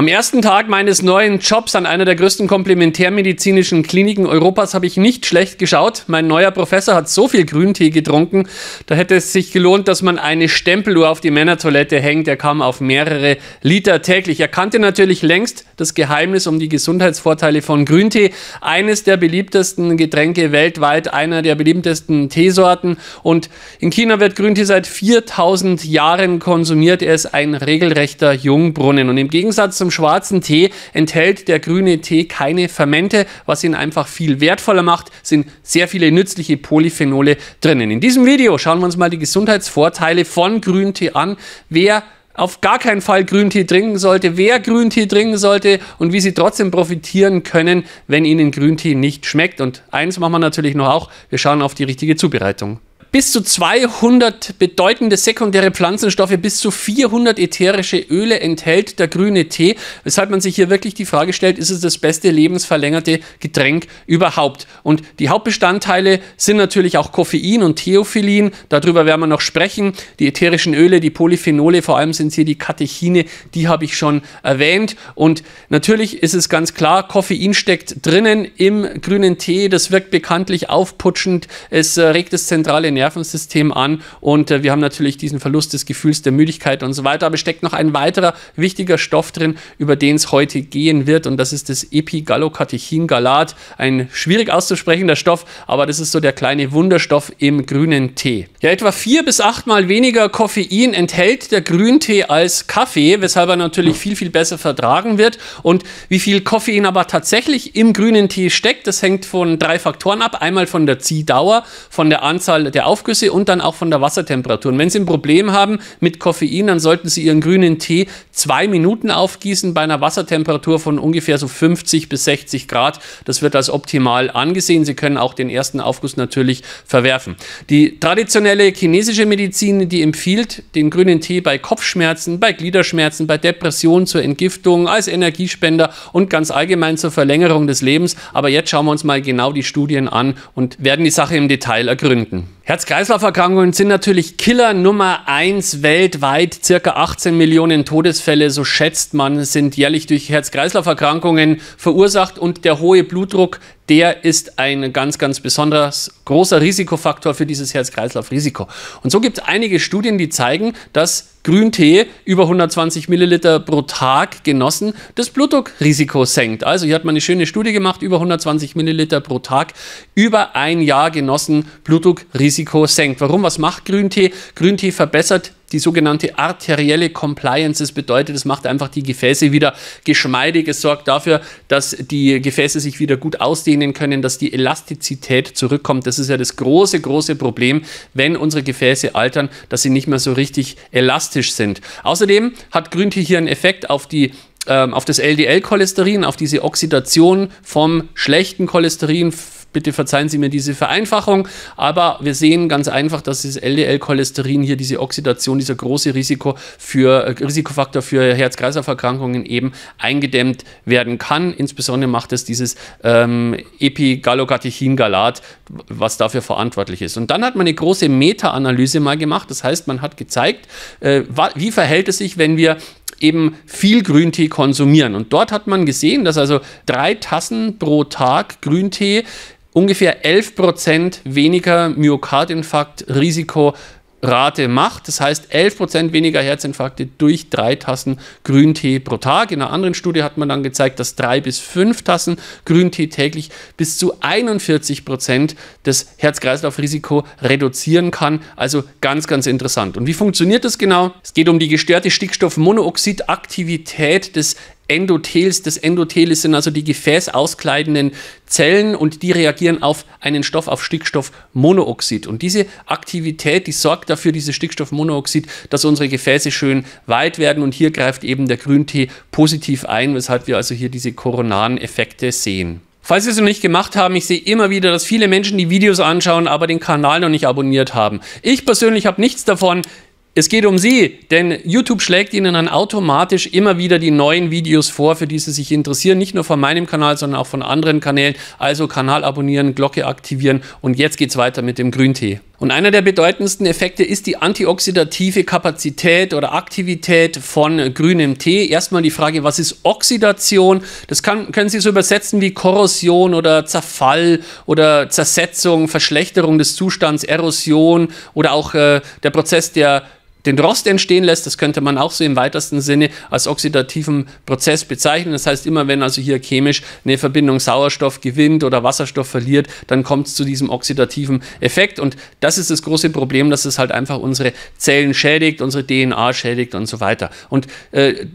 Am ersten Tag meines neuen Jobs an einer der größten komplementärmedizinischen Kliniken Europas habe ich nicht schlecht geschaut. Mein neuer Professor hat so viel Grüntee getrunken, da hätte es sich gelohnt, dass man eine Stempeluhr auf die Männertoilette hängt. Er kam auf mehrere Liter täglich. Er kannte natürlich längst das Geheimnis um die Gesundheitsvorteile von Grüntee. Eines der beliebtesten Getränke weltweit, einer der beliebtesten Teesorten. Und in China wird Grüntee seit 4000 Jahren konsumiert. Er ist ein regelrechter Jungbrunnen. Und im Gegensatz zum schwarzen Tee enthält der grüne Tee keine Fermente, was ihn einfach viel wertvoller macht. Sind sehr viele nützliche Polyphenole drinnen. In diesem Video schauen wir uns mal die Gesundheitsvorteile von Grüntee an. Wer auf gar keinen Fall Grüntee trinken sollte, wer Grüntee trinken sollte und wie sie trotzdem profitieren können, wenn ihnen Grüntee nicht schmeckt. Und eins machen wir natürlich noch auch, wir schauen auf die richtige Zubereitung bis zu 200 bedeutende sekundäre Pflanzenstoffe, bis zu 400 ätherische Öle enthält der grüne Tee, weshalb man sich hier wirklich die Frage stellt, ist es das beste lebensverlängerte Getränk überhaupt? Und die Hauptbestandteile sind natürlich auch Koffein und Theophyllin, darüber werden wir noch sprechen, die ätherischen Öle, die Polyphenole, vor allem sind es hier die Katechine, die habe ich schon erwähnt und natürlich ist es ganz klar, Koffein steckt drinnen im grünen Tee, das wirkt bekanntlich aufputschend, es äh, regt das zentrale Nervensystem. Nervensystem an und äh, wir haben natürlich diesen Verlust des Gefühls der Müdigkeit und so weiter. Aber steckt noch ein weiterer wichtiger Stoff drin, über den es heute gehen wird und das ist das Epigallocatechin-Galat, ein schwierig auszusprechender Stoff, aber das ist so der kleine Wunderstoff im grünen Tee. Ja, etwa vier bis achtmal weniger Koffein enthält der Grüntee als Kaffee, weshalb er natürlich viel, viel besser vertragen wird. Und wie viel Koffein aber tatsächlich im grünen Tee steckt, das hängt von drei Faktoren ab. Einmal von der Ziehdauer, von der Anzahl der Aufgüsse und dann auch von der Wassertemperatur. Und wenn Sie ein Problem haben mit Koffein, dann sollten Sie Ihren grünen Tee zwei Minuten aufgießen bei einer Wassertemperatur von ungefähr so 50 bis 60 Grad. Das wird als optimal angesehen. Sie können auch den ersten Aufguss natürlich verwerfen. Die traditionelle chinesische Medizin, die empfiehlt den grünen Tee bei Kopfschmerzen, bei Gliederschmerzen, bei Depressionen zur Entgiftung, als Energiespender und ganz allgemein zur Verlängerung des Lebens. Aber jetzt schauen wir uns mal genau die Studien an und werden die Sache im Detail ergründen. Herz-Kreislauf-Erkrankungen sind natürlich Killer Nummer 1 weltweit. Circa 18 Millionen Todesfälle, so schätzt man, sind jährlich durch Herz-Kreislauf-Erkrankungen verursacht und der hohe Blutdruck, der ist ein ganz, ganz besonders großer Risikofaktor für dieses Herz-Kreislauf-Risiko. Und so gibt es einige Studien, die zeigen, dass Grüntee über 120 Milliliter pro Tag genossen, das Blutdruckrisiko senkt. Also hier hat man eine schöne Studie gemacht, über 120 Milliliter pro Tag, über ein Jahr genossen, Blutdruckrisiko senkt. Warum? Was macht Grüntee? Grüntee verbessert die sogenannte arterielle Compliance. Das bedeutet, es macht einfach die Gefäße wieder geschmeidig. Es sorgt dafür, dass die Gefäße sich wieder gut ausdehnen können, dass die Elastizität zurückkommt. Das ist ja das große, große Problem, wenn unsere Gefäße altern, dass sie nicht mehr so richtig elastisch sind. Außerdem hat Grüntee hier einen Effekt auf die ähm, auf das LDL-Cholesterin, auf diese Oxidation vom schlechten Cholesterin bitte verzeihen Sie mir diese Vereinfachung, aber wir sehen ganz einfach, dass dieses LDL-Cholesterin hier, diese Oxidation, dieser große Risiko für, äh, Risikofaktor für Herz-Kreislauf-Erkrankungen eben eingedämmt werden kann. Insbesondere macht es dieses ähm, Epigallocatechin-Galat, was dafür verantwortlich ist. Und dann hat man eine große Meta-Analyse mal gemacht. Das heißt, man hat gezeigt, äh, wie verhält es sich, wenn wir eben viel Grüntee konsumieren. Und dort hat man gesehen, dass also drei Tassen pro Tag Grüntee ungefähr 11% weniger Myokardinfarktrisikorate macht. Das heißt 11% weniger Herzinfarkte durch drei Tassen Grüntee pro Tag. In einer anderen Studie hat man dann gezeigt, dass drei bis fünf Tassen Grüntee täglich bis zu 41% das Herz-Kreislauf-Risiko reduzieren kann. Also ganz, ganz interessant. Und wie funktioniert das genau? Es geht um die gestörte Stickstoffmonoxidaktivität des Endothels des Endothels sind also die gefäßauskleidenden Zellen und die reagieren auf einen Stoff, auf Stickstoffmonoxid. Und diese Aktivität, die sorgt dafür, dieses Stickstoffmonoxid, dass unsere Gefäße schön weit werden. Und hier greift eben der Grüntee positiv ein, weshalb wir also hier diese koronaren Effekte sehen. Falls Sie es noch nicht gemacht haben, ich sehe immer wieder, dass viele Menschen die Videos anschauen, aber den Kanal noch nicht abonniert haben. Ich persönlich habe nichts davon. Es geht um Sie, denn YouTube schlägt Ihnen dann automatisch immer wieder die neuen Videos vor, für die Sie sich interessieren. Nicht nur von meinem Kanal, sondern auch von anderen Kanälen. Also Kanal abonnieren, Glocke aktivieren und jetzt geht's weiter mit dem Grüntee. Und einer der bedeutendsten Effekte ist die antioxidative Kapazität oder Aktivität von grünem Tee. Erstmal die Frage, was ist Oxidation? Das kann, können Sie so übersetzen wie Korrosion oder Zerfall oder Zersetzung, Verschlechterung des Zustands, Erosion oder auch äh, der Prozess der den Rost entstehen lässt, das könnte man auch so im weitesten Sinne als oxidativen Prozess bezeichnen. Das heißt, immer wenn also hier chemisch eine Verbindung Sauerstoff gewinnt oder Wasserstoff verliert, dann kommt es zu diesem oxidativen Effekt. Und das ist das große Problem, dass es halt einfach unsere Zellen schädigt, unsere DNA schädigt und so weiter. Und äh,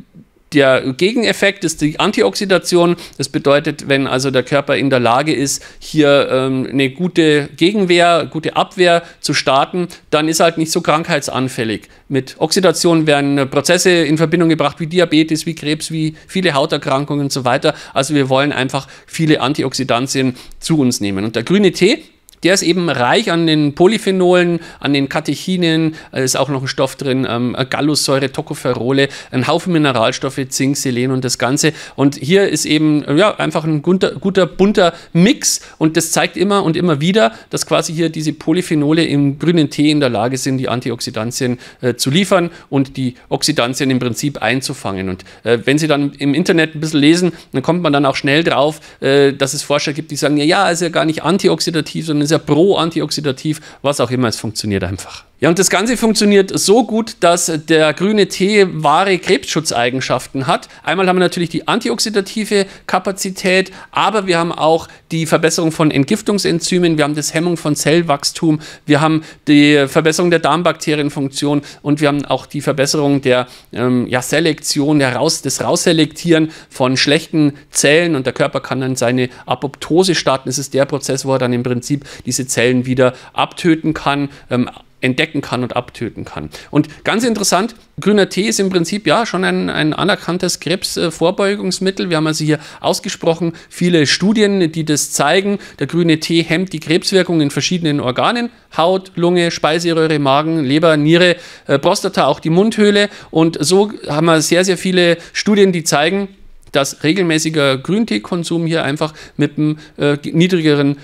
der Gegeneffekt ist die Antioxidation. Das bedeutet, wenn also der Körper in der Lage ist, hier ähm, eine gute Gegenwehr, gute Abwehr zu starten, dann ist er halt nicht so krankheitsanfällig. Mit Oxidation werden Prozesse in Verbindung gebracht wie Diabetes, wie Krebs, wie viele Hauterkrankungen und so weiter. Also wir wollen einfach viele Antioxidantien zu uns nehmen. Und der grüne Tee der ist eben reich an den Polyphenolen, an den Katechinen, ist auch noch ein Stoff drin, ähm, Gallussäure, Tocopherole, ein Haufen Mineralstoffe, Zink, Selen und das Ganze. Und hier ist eben äh, ja, einfach ein guter, guter, bunter Mix und das zeigt immer und immer wieder, dass quasi hier diese Polyphenole im grünen Tee in der Lage sind, die Antioxidantien äh, zu liefern und die Oxidantien im Prinzip einzufangen. Und äh, wenn Sie dann im Internet ein bisschen lesen, dann kommt man dann auch schnell drauf, äh, dass es Forscher gibt, die sagen, ja, ja, ist ja gar nicht antioxidativ, sondern ist ja ist er pro, antioxidativ, was auch immer, es funktioniert einfach. Ja, und das Ganze funktioniert so gut, dass der grüne Tee wahre Krebsschutzeigenschaften hat. Einmal haben wir natürlich die antioxidative Kapazität, aber wir haben auch die Verbesserung von Entgiftungsenzymen, wir haben das Hemmung von Zellwachstum, wir haben die Verbesserung der Darmbakterienfunktion und wir haben auch die Verbesserung der ähm, ja, Selektion, der Raus, des Rausselektieren von schlechten Zellen und der Körper kann dann seine Apoptose starten. Das ist der Prozess, wo er dann im Prinzip diese Zellen wieder abtöten kann. Ähm, entdecken kann und abtöten kann. Und ganz interessant, grüner Tee ist im Prinzip ja schon ein, ein anerkanntes Krebsvorbeugungsmittel. Äh, wir haben also hier ausgesprochen viele Studien, die das zeigen. Der grüne Tee hemmt die Krebswirkung in verschiedenen Organen. Haut, Lunge, Speiseröhre, Magen, Leber, Niere, äh, Prostata, auch die Mundhöhle. Und so haben wir sehr, sehr viele Studien, die zeigen, dass regelmäßiger Grünteekonsum hier einfach mit einem äh, niedrigeren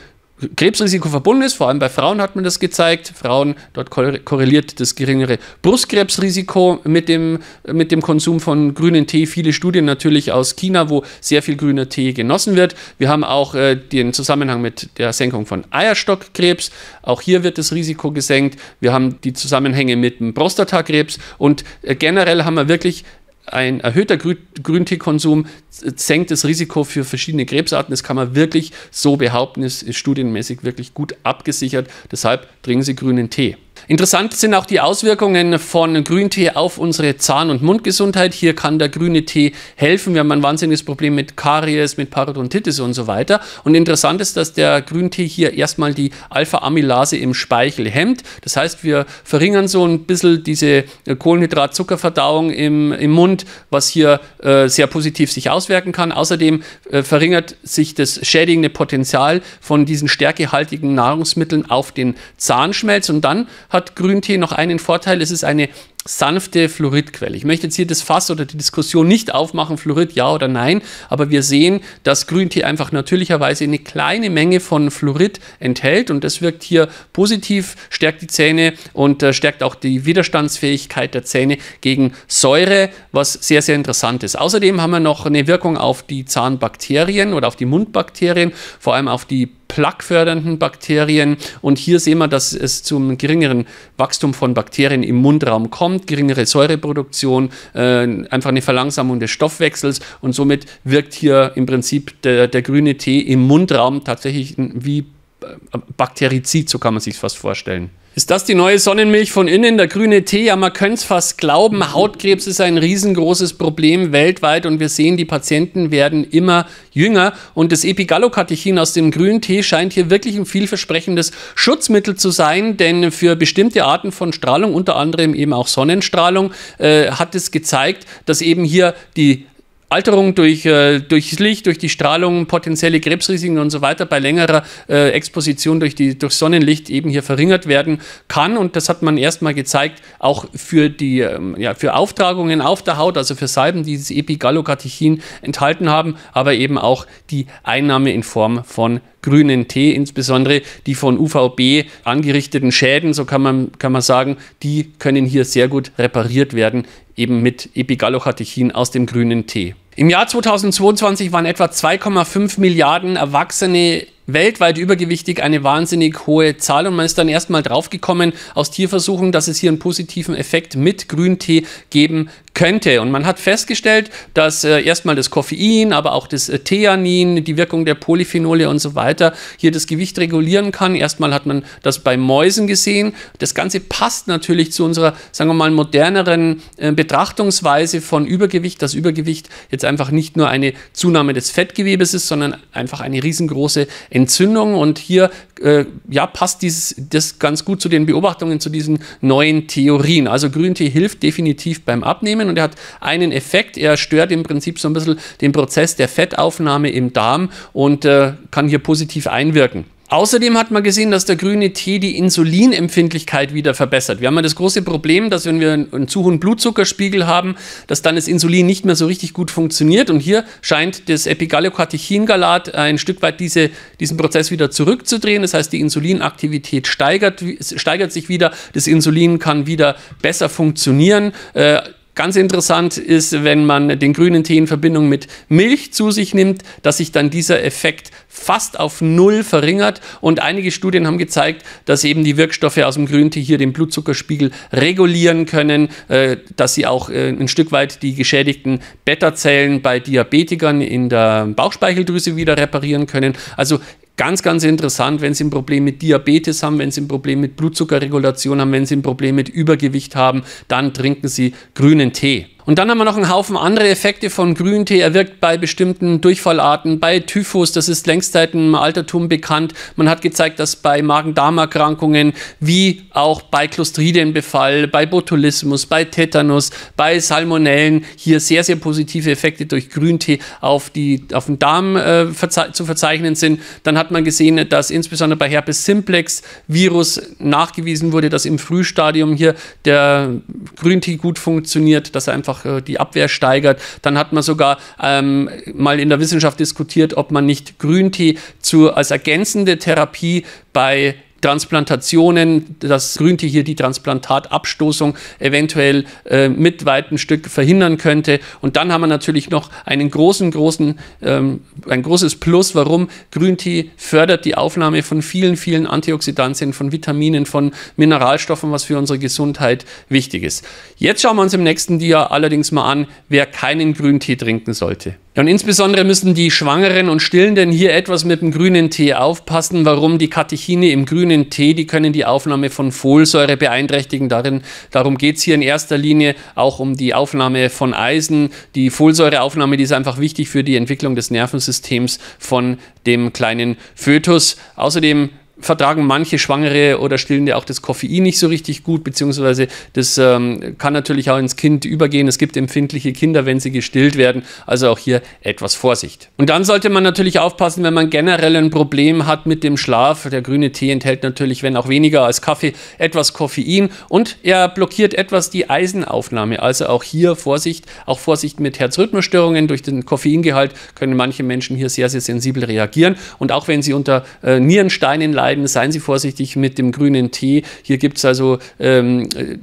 Krebsrisiko verbunden ist. Vor allem bei Frauen hat man das gezeigt. Frauen, dort korreliert das geringere Brustkrebsrisiko mit dem, mit dem Konsum von grünen Tee. Viele Studien natürlich aus China, wo sehr viel grüner Tee genossen wird. Wir haben auch äh, den Zusammenhang mit der Senkung von Eierstockkrebs. Auch hier wird das Risiko gesenkt. Wir haben die Zusammenhänge mit dem Prostatakrebs und äh, generell haben wir wirklich ein erhöhter Grü Grünteekonsum senkt das Risiko für verschiedene Krebsarten. Das kann man wirklich so behaupten, ist, ist studienmäßig wirklich gut abgesichert. Deshalb trinken Sie grünen Tee. Interessant sind auch die Auswirkungen von Grüntee auf unsere Zahn- und Mundgesundheit. Hier kann der grüne Tee helfen. Wir haben ein wahnsinniges Problem mit Karies, mit Parodontitis und so weiter. Und interessant ist, dass der Grüntee hier erstmal die Alpha-Amylase im Speichel hemmt. Das heißt, wir verringern so ein bisschen diese äh, Kohlenhydrat-Zuckerverdauung im, im Mund, was hier äh, sehr positiv sich auswirken kann. Außerdem äh, verringert sich das schädigende Potenzial von diesen stärkehaltigen Nahrungsmitteln auf den Zahnschmelz. Und dann hat Grüntee noch einen Vorteil, es ist eine sanfte Fluoridquelle. Ich möchte jetzt hier das Fass oder die Diskussion nicht aufmachen, Fluorid ja oder nein, aber wir sehen, dass Grüntee einfach natürlicherweise eine kleine Menge von Fluorid enthält und das wirkt hier positiv, stärkt die Zähne und äh, stärkt auch die Widerstandsfähigkeit der Zähne gegen Säure, was sehr, sehr interessant ist. Außerdem haben wir noch eine Wirkung auf die Zahnbakterien oder auf die Mundbakterien, vor allem auf die plaquefördernden Bakterien und hier sehen wir, dass es zum geringeren Wachstum von Bakterien im Mundraum kommt kommt, geringere Säureproduktion, äh, einfach eine Verlangsamung des Stoffwechsels und somit wirkt hier im Prinzip der, der grüne Tee im Mundraum tatsächlich wie äh, Bakterizid, so kann man sich fast vorstellen. Ist das die neue Sonnenmilch von innen, der grüne Tee? Ja, man könnte es fast glauben. Hautkrebs ist ein riesengroßes Problem weltweit und wir sehen, die Patienten werden immer jünger. Und das Epigallocatechin aus dem grünen Tee scheint hier wirklich ein vielversprechendes Schutzmittel zu sein, denn für bestimmte Arten von Strahlung, unter anderem eben auch Sonnenstrahlung, äh, hat es gezeigt, dass eben hier die Alterung durch, äh, durchs Licht, durch die Strahlung, potenzielle Krebsrisiken und so weiter bei längerer äh, Exposition durch, die, durch Sonnenlicht eben hier verringert werden kann. Und das hat man erstmal gezeigt, auch für, die, ähm, ja, für Auftragungen auf der Haut, also für Salben, die dieses Epigallocatechin enthalten haben, aber eben auch die Einnahme in Form von grünen Tee, insbesondere die von UVB angerichteten Schäden, so kann man, kann man sagen, die können hier sehr gut repariert werden, eben mit Epigallocatechin aus dem grünen Tee. Im Jahr 2022 waren etwa 2,5 Milliarden Erwachsene weltweit übergewichtig, eine wahnsinnig hohe Zahl. Und man ist dann erstmal draufgekommen aus Tierversuchen, dass es hier einen positiven Effekt mit Grüntee geben könnte. Und man hat festgestellt, dass äh, erstmal das Koffein, aber auch das äh, Theanin, die Wirkung der Polyphenole und so weiter hier das Gewicht regulieren kann. Erstmal hat man das bei Mäusen gesehen. Das Ganze passt natürlich zu unserer, sagen wir mal, moderneren äh, Betrachtungsweise von Übergewicht, dass Übergewicht jetzt einfach nicht nur eine Zunahme des Fettgewebes ist, sondern einfach eine riesengroße Entzündung. Und hier äh, ja, passt dieses, das ganz gut zu den Beobachtungen, zu diesen neuen Theorien. Also Grüntee hilft definitiv beim Abnehmen und er hat einen Effekt. Er stört im Prinzip so ein bisschen den Prozess der Fettaufnahme im Darm und äh, kann hier positiv einwirken. Außerdem hat man gesehen, dass der grüne Tee die Insulinempfindlichkeit wieder verbessert. Wir haben ja das große Problem, dass wenn wir einen zu hohen Blutzuckerspiegel haben, dass dann das Insulin nicht mehr so richtig gut funktioniert. Und hier scheint das Epigallocatechin-Galat ein Stück weit diese, diesen Prozess wieder zurückzudrehen. Das heißt, die Insulinaktivität steigert, steigert sich wieder. Das Insulin kann wieder besser funktionieren. Äh, Ganz interessant ist, wenn man den grünen Tee in Verbindung mit Milch zu sich nimmt, dass sich dann dieser Effekt fast auf null verringert. Und einige Studien haben gezeigt, dass eben die Wirkstoffe aus dem Grüntee hier den Blutzuckerspiegel regulieren können, äh, dass sie auch äh, ein Stück weit die geschädigten Beta-Zellen bei Diabetikern in der Bauchspeicheldrüse wieder reparieren können. Also ganz, ganz interessant, wenn Sie ein Problem mit Diabetes haben, wenn Sie ein Problem mit Blutzuckerregulation haben, wenn Sie ein Problem mit Übergewicht haben, dann trinken Sie grünen Tee. Und dann haben wir noch einen Haufen andere Effekte von Grüntee. Er wirkt bei bestimmten Durchfallarten, bei Typhus, das ist längst seit dem Altertum bekannt. Man hat gezeigt, dass bei Magen-Darm-Erkrankungen, wie auch bei Clostridienbefall, bei Botulismus, bei Tetanus, bei Salmonellen hier sehr, sehr positive Effekte durch Grüntee auf, die, auf den Darm äh, verze zu verzeichnen sind. Dann hat man gesehen, dass insbesondere bei Herpes Simplex Virus nachgewiesen wurde, dass im Frühstadium hier der Grüntee gut funktioniert, dass er einfach einfach äh, die Abwehr steigert. Dann hat man sogar ähm, mal in der Wissenschaft diskutiert, ob man nicht Grüntee zu, als ergänzende Therapie bei Transplantationen, dass Grünte hier die Transplantatabstoßung eventuell äh, mit weitem Stück verhindern könnte. Und dann haben wir natürlich noch einen großen, großen, ähm, ein großes Plus, warum Grüntee fördert die Aufnahme von vielen, vielen Antioxidantien, von Vitaminen, von Mineralstoffen, was für unsere Gesundheit wichtig ist. Jetzt schauen wir uns im nächsten Dia allerdings mal an, wer keinen Grüntee trinken sollte. Und insbesondere müssen die Schwangeren und Stillenden hier etwas mit dem grünen Tee aufpassen. Warum? Die Katechine im grünen Tee, die können die Aufnahme von Folsäure beeinträchtigen. Darin, darum geht es hier in erster Linie auch um die Aufnahme von Eisen. Die Folsäureaufnahme, die ist einfach wichtig für die Entwicklung des Nervensystems von dem kleinen Fötus. Außerdem vertragen manche Schwangere oder Stillende auch das Koffein nicht so richtig gut, beziehungsweise das ähm, kann natürlich auch ins Kind übergehen. Es gibt empfindliche Kinder, wenn sie gestillt werden. Also auch hier etwas Vorsicht. Und dann sollte man natürlich aufpassen, wenn man generell ein Problem hat mit dem Schlaf. Der grüne Tee enthält natürlich, wenn auch weniger als Kaffee, etwas Koffein und er blockiert etwas die Eisenaufnahme. Also auch hier Vorsicht, auch Vorsicht mit Herzrhythmusstörungen durch den Koffeingehalt können manche Menschen hier sehr, sehr sensibel reagieren. Und auch wenn sie unter äh, Nierensteinen leiden, entscheiden. Seien Sie vorsichtig mit dem grünen Tee. Hier gibt es also ähm, äh,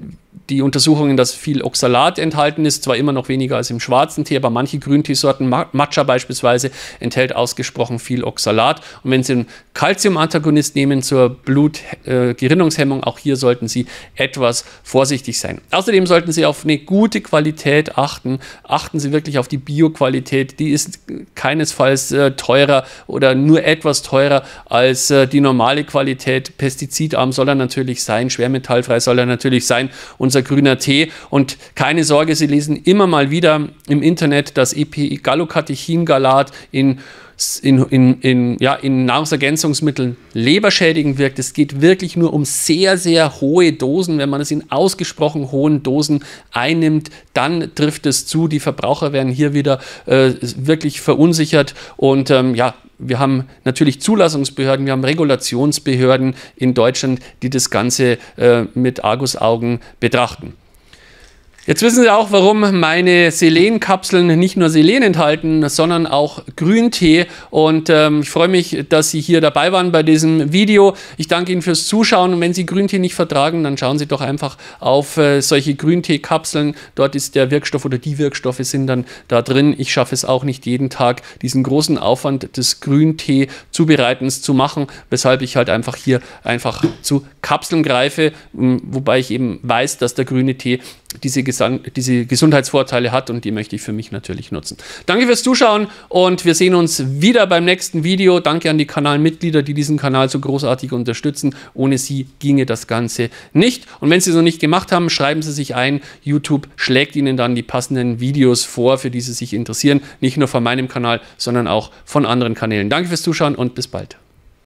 die Untersuchungen, dass viel Oxalat enthalten ist, zwar immer noch weniger als im schwarzen Tee, aber manche Grünteesorten, Matcha beispielsweise, enthält ausgesprochen viel Oxalat. Und wenn Sie einen Calcium-Antagonist nehmen zur Blutgerinnungshemmung, äh, auch hier sollten Sie etwas vorsichtig sein. Außerdem sollten Sie auf eine gute Qualität achten. Achten Sie wirklich auf die Bioqualität. Die ist keinesfalls äh, teurer oder nur etwas teurer als äh, die normale Qualität. Pestizidarm soll er natürlich sein, schwermetallfrei soll er natürlich sein. Unser unser grüner Tee. Und keine Sorge, Sie lesen immer mal wieder im Internet, dass EPI Gallocatechin-Galat in in, in, in, ja, in Nahrungsergänzungsmitteln leberschädigend wirkt. Es geht wirklich nur um sehr, sehr hohe Dosen. Wenn man es in ausgesprochen hohen Dosen einnimmt, dann trifft es zu. Die Verbraucher werden hier wieder äh, wirklich verunsichert. Und ähm, ja, wir haben natürlich Zulassungsbehörden, wir haben Regulationsbehörden in Deutschland, die das Ganze äh, mit Argusaugen betrachten. Jetzt wissen Sie auch, warum meine Selenkapseln nicht nur Selen enthalten, sondern auch Grüntee. Und ähm, ich freue mich, dass Sie hier dabei waren bei diesem Video. Ich danke Ihnen fürs Zuschauen. Und wenn Sie Grüntee nicht vertragen, dann schauen Sie doch einfach auf äh, solche Grüntee-Kapseln. Dort ist der Wirkstoff oder die Wirkstoffe sind dann da drin. Ich schaffe es auch nicht jeden Tag, diesen großen Aufwand des Grüntee-Zubereitens zu machen, weshalb ich halt einfach hier einfach zu Kapseln greife, mm, wobei ich eben weiß, dass der grüne Tee diese, Gesang diese Gesundheitsvorteile hat und die möchte ich für mich natürlich nutzen. Danke fürs Zuschauen und wir sehen uns wieder beim nächsten Video. Danke an die Kanalmitglieder, die diesen Kanal so großartig unterstützen. Ohne sie ginge das Ganze nicht. Und wenn Sie es noch nicht gemacht haben, schreiben Sie sich ein. YouTube schlägt Ihnen dann die passenden Videos vor, für die Sie sich interessieren. Nicht nur von meinem Kanal, sondern auch von anderen Kanälen. Danke fürs Zuschauen und bis bald.